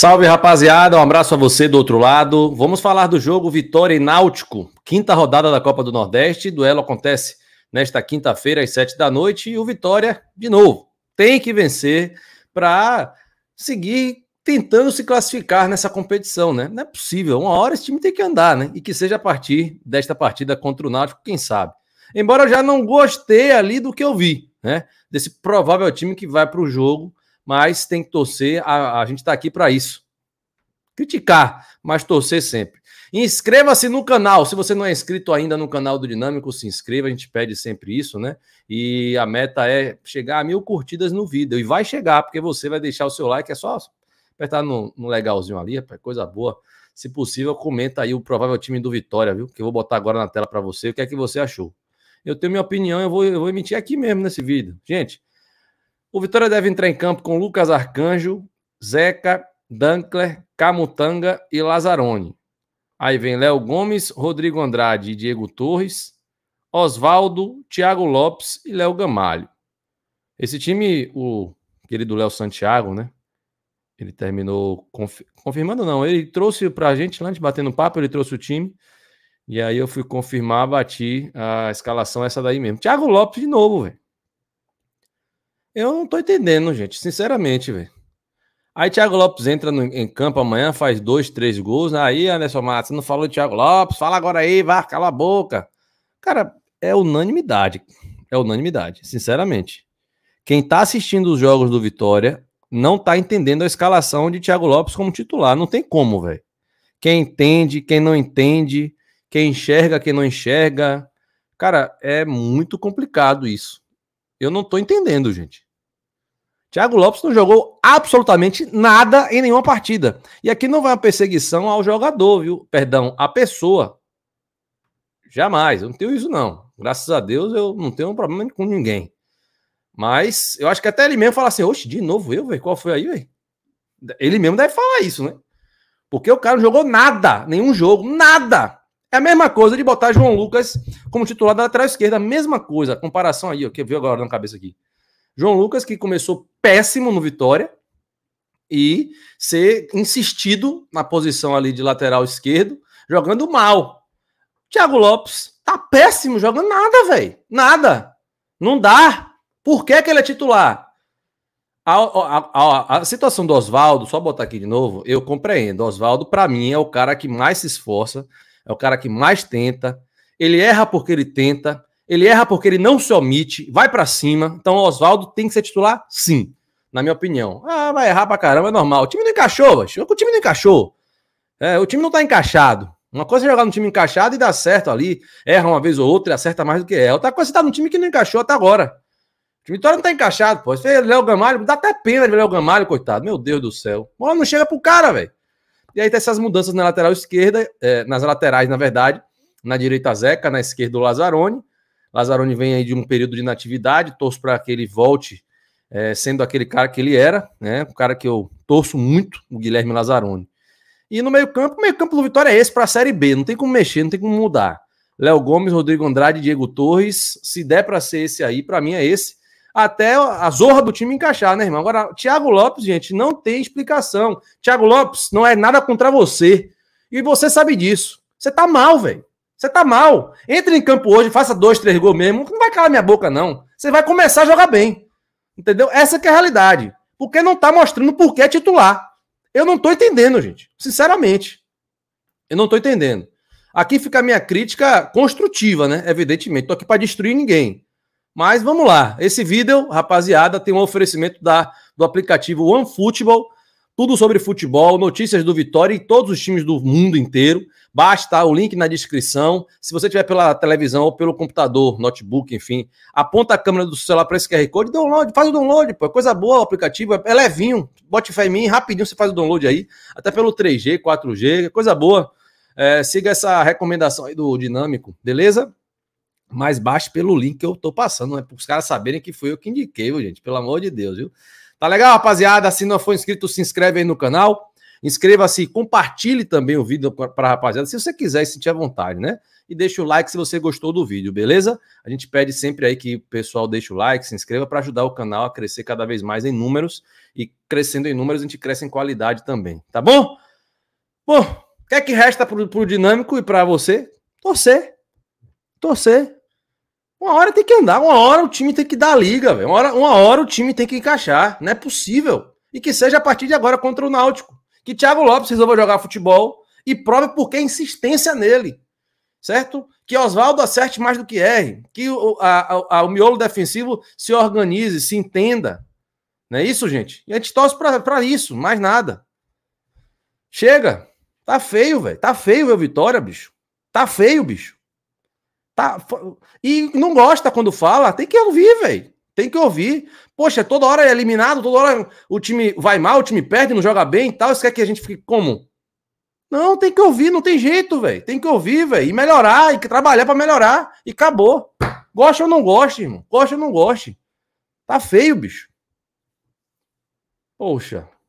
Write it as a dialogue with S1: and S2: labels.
S1: Salve rapaziada, um abraço a você do outro lado. Vamos falar do jogo Vitória e Náutico, quinta rodada da Copa do Nordeste. Duelo acontece nesta quinta-feira às sete da noite e o Vitória, de novo, tem que vencer para seguir tentando se classificar nessa competição, né? Não é possível, uma hora esse time tem que andar, né? E que seja a partir desta partida contra o Náutico, quem sabe. Embora eu já não gostei ali do que eu vi, né? Desse provável time que vai para o jogo mas tem que torcer. A, a gente está aqui para isso. Criticar, mas torcer sempre. Inscreva-se no canal. Se você não é inscrito ainda no canal do Dinâmico, se inscreva. A gente pede sempre isso, né? E a meta é chegar a mil curtidas no vídeo. E vai chegar, porque você vai deixar o seu like. É só apertar no, no legalzinho ali, coisa boa. Se possível, comenta aí o provável time do Vitória, viu? Que eu vou botar agora na tela para você. O que é que você achou? Eu tenho minha opinião, eu vou, eu vou emitir aqui mesmo nesse vídeo. Gente, o Vitória deve entrar em campo com Lucas Arcanjo, Zeca, Dankler, Camutanga e Lazarone. Aí vem Léo Gomes, Rodrigo Andrade e Diego Torres, Oswaldo, Thiago Lopes e Léo Gamalho. Esse time, o querido Léo Santiago, né? Ele terminou confirmando, não. Ele trouxe para a gente, lá a gente batendo papo, ele trouxe o time. E aí eu fui confirmar, bati a escalação, essa daí mesmo. Thiago Lopes de novo, velho. Eu não tô entendendo, gente, sinceramente, velho. Aí Thiago Lopes entra no, em campo amanhã, faz dois, três gols. Né? Aí, Anderson Matos, você não falou de Thiago Lopes, fala agora aí, vá, cala a boca. Cara, é unanimidade. É unanimidade, sinceramente. Quem tá assistindo os jogos do Vitória não tá entendendo a escalação de Thiago Lopes como titular. Não tem como, velho. Quem entende, quem não entende, quem enxerga, quem não enxerga. Cara, é muito complicado isso. Eu não tô entendendo, gente. Thiago Lopes não jogou absolutamente nada em nenhuma partida. E aqui não vai uma perseguição ao jogador, viu? Perdão, à pessoa. Jamais, eu não tenho isso não. Graças a Deus eu não tenho um problema com ninguém. Mas eu acho que até ele mesmo fala assim: oxe, de novo eu, velho? Qual foi aí, velho? Ele mesmo deve falar isso, né? Porque o cara não jogou nada, nenhum jogo, nada. É a mesma coisa de botar João Lucas como titular da lateral esquerda, a mesma coisa, comparação aí, o que viu agora na cabeça aqui. João Lucas que começou péssimo no Vitória e ser insistido na posição ali de lateral esquerdo, jogando mal. Thiago Lopes tá péssimo jogando nada, velho. Nada. Não dá. Por que, que ele é titular? A, a, a, a, situação do Oswaldo, só botar aqui de novo, eu compreendo. Oswaldo, para mim, é o cara que mais se esforça, é o cara que mais tenta, ele erra porque ele tenta, ele erra porque ele não se omite, vai para cima. Então o Oswaldo tem que ser titular, sim, na minha opinião. Ah, vai errar pra caramba, é normal. O time não encaixou, o time não encaixou. É, o time não tá encaixado. Uma coisa é jogar no time encaixado e dar certo ali, erra uma vez ou outra e acerta mais do que é. Outra coisa é tá num time que não encaixou até agora. O time Vitória não tá encaixado, pô. Você Léo Gamalho, dá até pena de Léo Gamalho, coitado. Meu Deus do céu. Bola não chega pro cara, velho. E aí tem tá essas mudanças na lateral esquerda, é, nas laterais, na verdade, na direita Zeca, na esquerda o Lazzaroni. Lazzaroni vem aí de um período de natividade torço para que ele volte é, sendo aquele cara que ele era, né? Um cara que eu torço muito, o Guilherme Lazzaroni. E no meio-campo, o meio-campo do Vitória é esse para a Série B, não tem como mexer, não tem como mudar. Léo Gomes, Rodrigo Andrade, Diego Torres, se der para ser esse aí, para mim é esse até a zorra do time encaixar, né, irmão? Agora, Thiago Lopes, gente, não tem explicação. Thiago Lopes não é nada contra você. E você sabe disso. Você tá mal, velho. Você tá mal. Entre em campo hoje, faça dois, três gols mesmo. Não vai calar minha boca, não. Você vai começar a jogar bem. Entendeu? Essa que é a realidade. Porque não tá mostrando por que é titular. Eu não tô entendendo, gente. Sinceramente. Eu não tô entendendo. Aqui fica a minha crítica construtiva, né? Evidentemente. Tô aqui para destruir ninguém. Mas vamos lá. Esse vídeo, rapaziada, tem um oferecimento da, do aplicativo OneFootball. Tudo sobre futebol, notícias do Vitória e todos os times do mundo inteiro. Basta o link na descrição. Se você tiver pela televisão ou pelo computador, notebook, enfim, aponta a câmera do celular para esse QR Code, download, faz o download, pô. É coisa boa o aplicativo, é levinho. Bote fé em mim, rapidinho você faz o download aí. Até pelo 3G, 4G, é coisa boa. É, siga essa recomendação aí do Dinâmico, beleza? mas baixe pelo link que eu tô passando, né? Para os caras saberem que fui eu que indiquei, viu, gente? Pelo amor de Deus, viu? Tá legal, rapaziada? Se não for inscrito, se inscreve aí no canal. Inscreva-se, compartilhe também o vídeo para rapaziada, se você quiser e sentir à vontade, né? E deixa o like se você gostou do vídeo, beleza? A gente pede sempre aí que o pessoal deixe o like, se inscreva para ajudar o canal a crescer cada vez mais em números e crescendo em números a gente cresce em qualidade também, tá bom? Bom, o que é que resta para o Dinâmico e para você? Torcer. Torcer uma hora tem que andar, uma hora o time tem que dar liga, velho. Uma hora, uma hora o time tem que encaixar. Não é possível. E que seja a partir de agora contra o Náutico. Que Thiago Lopes resolva jogar futebol e prove por que insistência nele. Certo? Que Oswaldo acerte mais do que R. Que o, a, a, o miolo defensivo se organize, se entenda. Não é isso, gente? E a gente torce pra, pra isso, mais nada. Chega. Tá feio, velho. Tá feio, meu Vitória, bicho. Tá feio, bicho. Tá, e não gosta quando fala, tem que ouvir, velho. Tem que ouvir. Poxa, toda hora é eliminado, toda hora o time vai mal, o time perde, não joga bem e tal. Isso quer que a gente fique como? Não, tem que ouvir, não tem jeito, velho. Tem que ouvir, velho. E melhorar, e trabalhar para melhorar. E acabou. Gosta ou não gosta, irmão. Gosta ou não gosta. Tá feio, bicho. Poxa.